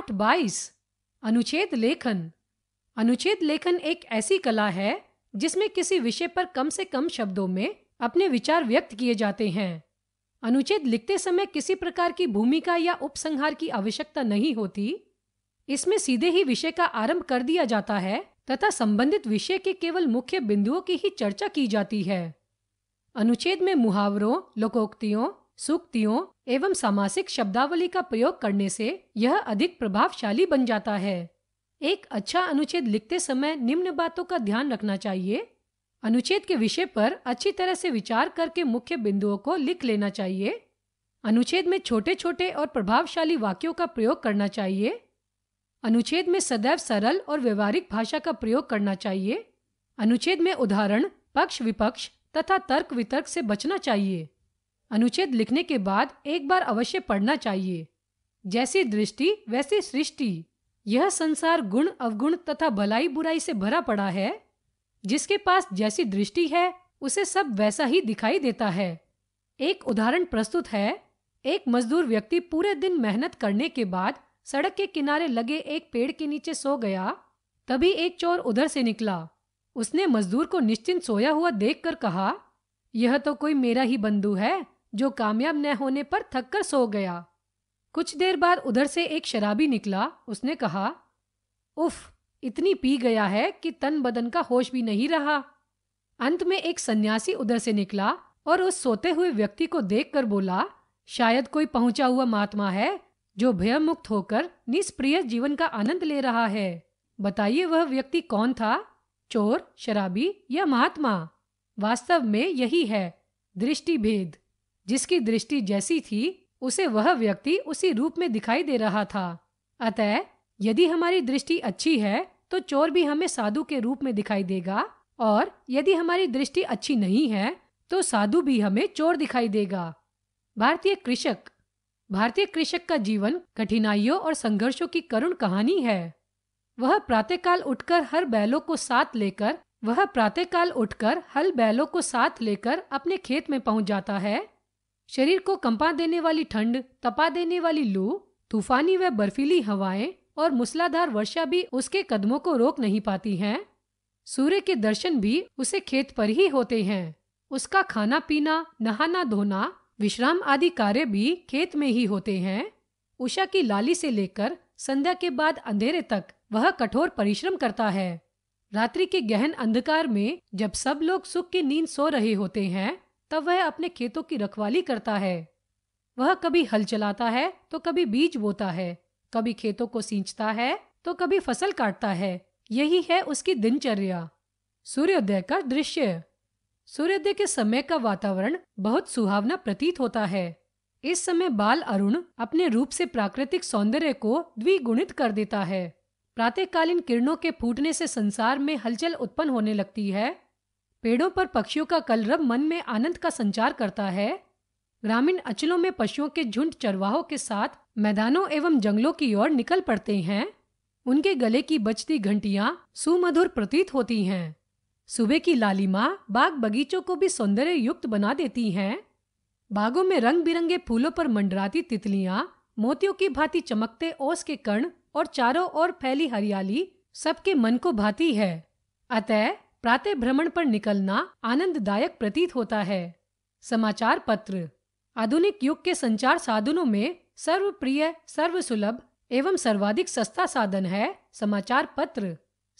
पाठ बाईस अनुच्छेद लेखन अनुच्छेद लेखन एक ऐसी कला है जिसमें किसी विषय पर कम से कम शब्दों में अपने विचार व्यक्त किए जाते हैं अनुच्छेद लिखते समय किसी प्रकार की भूमिका या उपसंहार की आवश्यकता नहीं होती इसमें सीधे ही विषय का आरंभ कर दिया जाता है तथा संबंधित विषय के केवल मुख्य बिंदुओं की ही चर्चा की जाती है अनुच्छेद में मुहावरों लोकोक्तियों सूक्तियों एवं सामासिक शब्दावली का प्रयोग करने से यह अधिक प्रभावशाली बन जाता है एक अच्छा अनुच्छेद लिखते समय निम्न बातों का ध्यान रखना चाहिए अनुच्छेद के विषय पर अच्छी तरह से विचार करके मुख्य बिंदुओं को लिख लेना चाहिए अनुच्छेद में छोटे छोटे और प्रभावशाली वाक्यों का प्रयोग करना चाहिए अनुच्छेद में सदैव सरल और व्यवहारिक भाषा का प्रयोग करना चाहिए अनुच्छेद में उदाहरण पक्ष विपक्ष तथा तर्क वितर्क से बचना चाहिए अनुच्छेद लिखने के बाद एक बार अवश्य पढ़ना चाहिए जैसी दृष्टि वैसी सृष्टि यह संसार गुण अवगुण तथा भलाई बुराई से भरा पड़ा है जिसके पास जैसी दृष्टि है उसे सब वैसा ही दिखाई देता है एक उदाहरण प्रस्तुत है एक मजदूर व्यक्ति पूरे दिन मेहनत करने के बाद सड़क के किनारे लगे एक पेड़ के नीचे सो गया तभी एक चोर उधर से निकला उसने मजदूर को निश्चिंत सोया हुआ देखकर कहा यह तो कोई मेरा ही बंधु है जो कामयाब न होने पर थक कर सो गया कुछ देर बाद उधर से एक शराबी निकला उसने कहा उफ इतनी पी गया है कि तन बदन का होश भी नहीं रहा अंत में एक सन्यासी उधर से निकला और उस सोते हुए व्यक्ति को देखकर बोला शायद कोई पहुंचा हुआ महात्मा है जो भयमुक्त होकर निष्प्रिय जीवन का आनंद ले रहा है बताइए वह व्यक्ति कौन था चोर शराबी या महात्मा वास्तव में यही है दृष्टि भेद जिसकी दृष्टि जैसी थी उसे वह व्यक्ति उसी रूप में दिखाई दे रहा था अतः यदि हमारी दृष्टि अच्छी है तो चोर भी हमें साधु के रूप में दिखाई देगा और यदि हमारी दृष्टि अच्छी नहीं है तो साधु भी हमें चोर दिखाई देगा भारतीय कृषक भारतीय कृषक का जीवन कठिनाइयों और संघर्षों की करुण कहानी है वह प्रातःकाल उठकर हर बैलों को साथ लेकर वह प्रातःकाल उठकर हल बैलों को साथ लेकर अपने खेत में पहुंच जाता है शरीर को कंपा देने वाली ठंड तपा देने वाली लू तूफानी व बर्फीली हवाएं और मूसलाधार वर्षा भी उसके कदमों को रोक नहीं पाती है सूर्य के दर्शन भी उसे खेत पर ही होते हैं उसका खाना पीना नहाना धोना विश्राम आदि कार्य भी खेत में ही होते हैं उषा की लाली से लेकर संध्या के बाद अंधेरे तक वह कठोर परिश्रम करता है रात्रि के गहन अंधकार में जब सब लोग सुख की नींद सो रहे होते हैं तब वह अपने खेतों की रखवाली करता है वह कभी हल चलाता है तो कभी बीज बोता है कभी खेतों को सींचता है तो कभी फसल काटता है यही है उसकी दिनचर्या सूर्योदय का दृश्य सूर्योदय के समय का वातावरण बहुत सुहावना प्रतीत होता है इस समय बाल अरुण अपने रूप से प्राकृतिक सौंदर्य को द्विगुणित कर देता है प्रातःकालीन किरणों के फूटने से संसार में हलचल उत्पन्न होने लगती है पेड़ों पर पक्षियों का कलरब मन में आनंद का संचार करता है ग्रामीण अचलों में पशुओं के झुंड चरवाहों के साथ मैदानों एवं जंगलों की ओर निकल पड़ते हैं उनके गले की बचती घंटियां सुमधुर प्रतीत होती हैं सुबह की लालिमा बाग बगीचों को भी सौंदर्य युक्त बना देती हैं बागों में रंग बिरंगे फूलों पर मंडराती तितलियां मोतियों की भांति चमकते ओस के कण और चारों ओर फैली हरियाली सबके मन को भाती है अतः प्रातः भ्रमण पर निकलना आनंददायक प्रतीत होता है समाचार पत्र आधुनिक युग के संचार साधनों में सर्वप्रिय सर्वसुलभ एवं सर्वाधिक सस्ता साधन है समाचार पत्र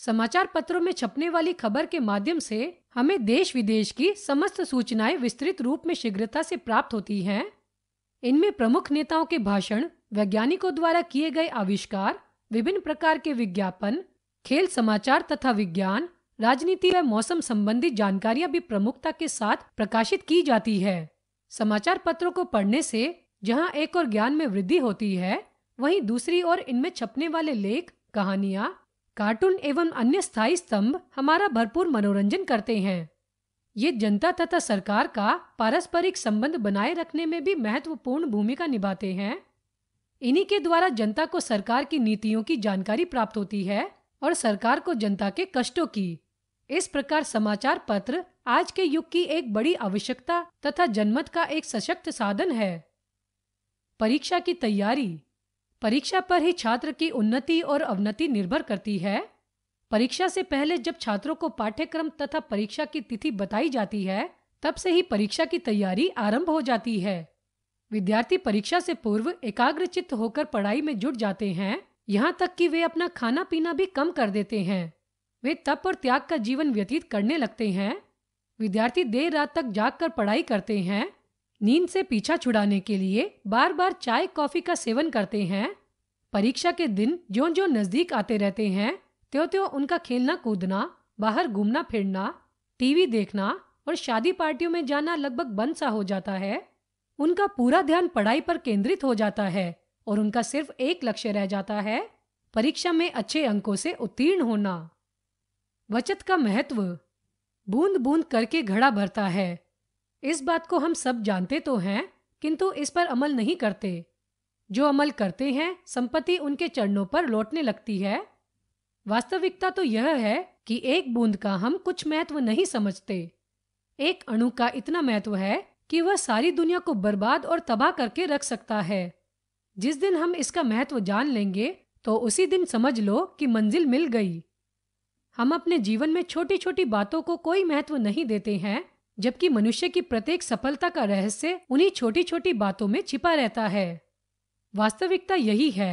समाचार पत्रों में छपने वाली खबर के माध्यम से हमें देश विदेश की समस्त सूचनाएं विस्तृत रूप में शीघ्रता से प्राप्त होती हैं इनमें प्रमुख नेताओं के भाषण वैज्ञानिकों द्वारा किए गए आविष्कार विभिन्न प्रकार के विज्ञापन खेल समाचार तथा विज्ञान राजनीति व मौसम संबंधी जानकारियां भी प्रमुखता के साथ प्रकाशित की जाती है समाचार पत्रों को पढ़ने से जहां एक और ज्ञान में वृद्धि होती है वहीं दूसरी ओर इनमें छपने वाले लेख कहानियां कार्टून एवं अन्य स्थायी स्तंभ हमारा भरपूर मनोरंजन करते हैं ये जनता तथा सरकार का पारस्परिक संबंध बनाए रखने में भी महत्वपूर्ण भूमिका निभाते हैं इन्हीं के द्वारा जनता को सरकार की नीतियों की जानकारी प्राप्त होती है और सरकार को जनता के कष्टों की इस प्रकार समाचार पत्र आज के युग की एक बड़ी आवश्यकता तथा जनमत का एक सशक्त साधन है परीक्षा की तैयारी परीक्षा पर ही छात्र की उन्नति और अवनति निर्भर करती है परीक्षा से पहले जब छात्रों को पाठ्यक्रम तथा परीक्षा की तिथि बताई जाती है तब से ही परीक्षा की तैयारी आरंभ हो जाती है विद्यार्थी परीक्षा से पूर्व एकाग्रचित होकर पढ़ाई में जुट जाते हैं यहाँ तक कि वे अपना खाना पीना भी कम कर देते हैं वे तप और त्याग का जीवन व्यतीत करने लगते हैं विद्यार्थी देर रात तक जाग कर पढ़ाई करते हैं नींद से पीछा छुड़ाने के लिए बार बार चाय कॉफी का सेवन करते हैं परीक्षा के दिन जो जो नजदीक आते रहते हैं त्यो त्यो उनका खेलना कूदना बाहर घूमना फिरना टीवी देखना और शादी पार्टियों में जाना लगभग बंद सा हो जाता है उनका पूरा ध्यान पढ़ाई पर केंद्रित हो जाता है और उनका सिर्फ एक लक्ष्य रह जाता है परीक्षा में अच्छे अंकों से उत्तीर्ण होना बचत का महत्व बूंद बूंद करके घड़ा भरता है इस बात को हम सब जानते तो हैं किंतु इस पर अमल नहीं करते जो अमल करते हैं संपत्ति उनके चरणों पर लौटने लगती है वास्तविकता तो यह है कि एक बूंद का हम कुछ महत्व नहीं समझते एक अणु का इतना महत्व है कि वह सारी दुनिया को बर्बाद और तबाह करके रख सकता है जिस दिन हम इसका महत्व जान लेंगे तो उसी दिन समझ लो कि मंजिल मिल गई हम अपने जीवन में छोटी छोटी बातों को कोई महत्व नहीं देते हैं जबकि मनुष्य की प्रत्येक सफलता का रहस्य उन्हीं छोटी छोटी बातों में छिपा रहता है वास्तविकता यही है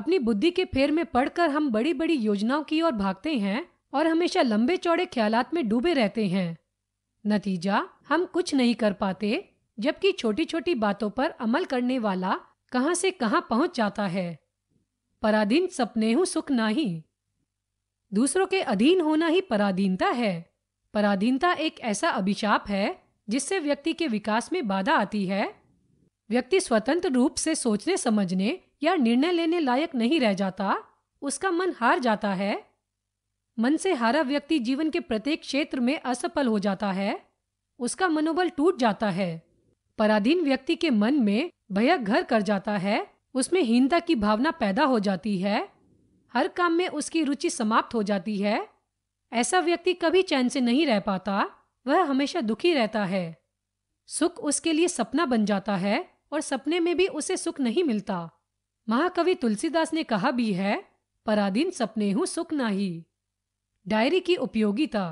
अपनी बुद्धि के फेर में पढ़कर हम बड़ी बड़ी योजनाओं की ओर भागते हैं और हमेशा लंबे चौड़े ख्यालात में डूबे रहते हैं नतीजा हम कुछ नहीं कर पाते जबकि छोटी छोटी बातों पर अमल करने वाला कहाँ से कहाँ पहुंच जाता है पराधीन सपने हूँ सुख नाही दूसरों के अधीन होना ही पराधीनता है पराधीनता एक ऐसा अभिशाप है जिससे व्यक्ति के विकास में बाधा आती है व्यक्ति स्वतंत्र रूप से सोचने समझने या निर्णय लेने लायक नहीं रह जाता उसका मन हार जाता है मन से हारा व्यक्ति जीवन के प्रत्येक क्षेत्र में असफल हो जाता है उसका मनोबल टूट जाता है पराधीन व्यक्ति के मन में भय घर कर जाता है उसमें हीनता की भावना पैदा हो जाती है हर काम में उसकी रुचि समाप्त हो जाती है ऐसा व्यक्ति कभी चैन से नहीं रह पाता वह हमेशा दुखी रहता है सुख उसके लिए सपना बन जाता है और सपने में भी उसे सुख नहीं मिलता महाकवि तुलसीदास ने कहा भी है पराधीन सपने हूँ सुख नाही डायरी की उपयोगिता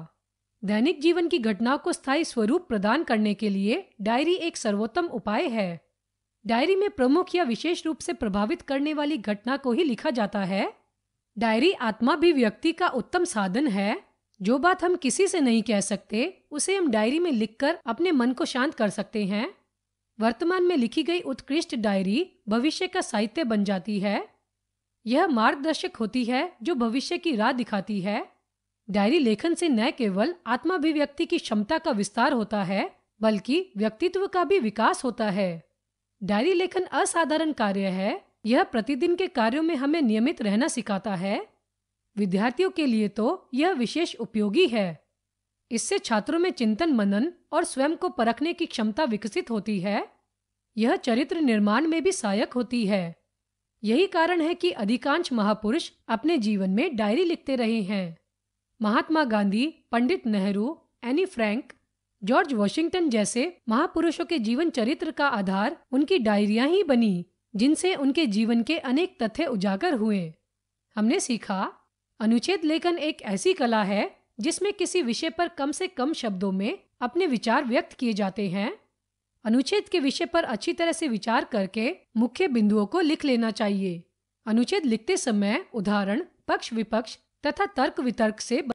दैनिक जीवन की घटनाओं को स्थायी स्वरूप प्रदान करने के लिए डायरी एक सर्वोत्तम उपाय है डायरी में प्रमुख या विशेष रूप से प्रभावित करने वाली घटना को ही लिखा जाता है डायरी आत्मा भी व्यक्ति का उत्तम साधन है जो बात हम किसी से नहीं कह सकते उसे हम डायरी में लिखकर अपने मन को शांत कर सकते हैं वर्तमान में लिखी गई उत्कृष्ट डायरी भविष्य का साहित्य बन जाती है यह मार्गदर्शक होती है जो भविष्य की राह दिखाती है डायरी लेखन से न केवल आत्माभिव्यक्ति की क्षमता का विस्तार होता है बल्कि व्यक्तित्व का भी विकास होता है डायरी लेखन असाधारण कार्य है यह प्रतिदिन के कार्यों में हमें नियमित रहना सिखाता है विद्यार्थियों के लिए तो यह विशेष उपयोगी है इससे छात्रों में चिंतन मनन और स्वयं को परखने की क्षमता विकसित होती है यह चरित्र निर्माण में भी सहायक होती है यही कारण है कि अधिकांश महापुरुष अपने जीवन में डायरी लिखते रहे हैं Mahatma Gandhi Pandit Nehru Anne Frank George Washington जैसे महापुरुषों के जीवन चरित्र का आधार उनकी डायरिया ही बनी जिनसे उनके जीवन के अनेक तथ्य उजागर हुए हमने सीखा अनुच्छेद लेखन एक ऐसी कला है जिसमें किसी विषय पर कम से कम शब्दों में अपने विचार व्यक्त किए जाते हैं अनुच्छेद के विषय पर अच्छी तरह से विचार करके मुख्य बिंदुओं को लिख लेना चाहिए अनुच्छेद लिखते समय उदाहरण पक्ष विपक्ष तथा तर्क वितर्क से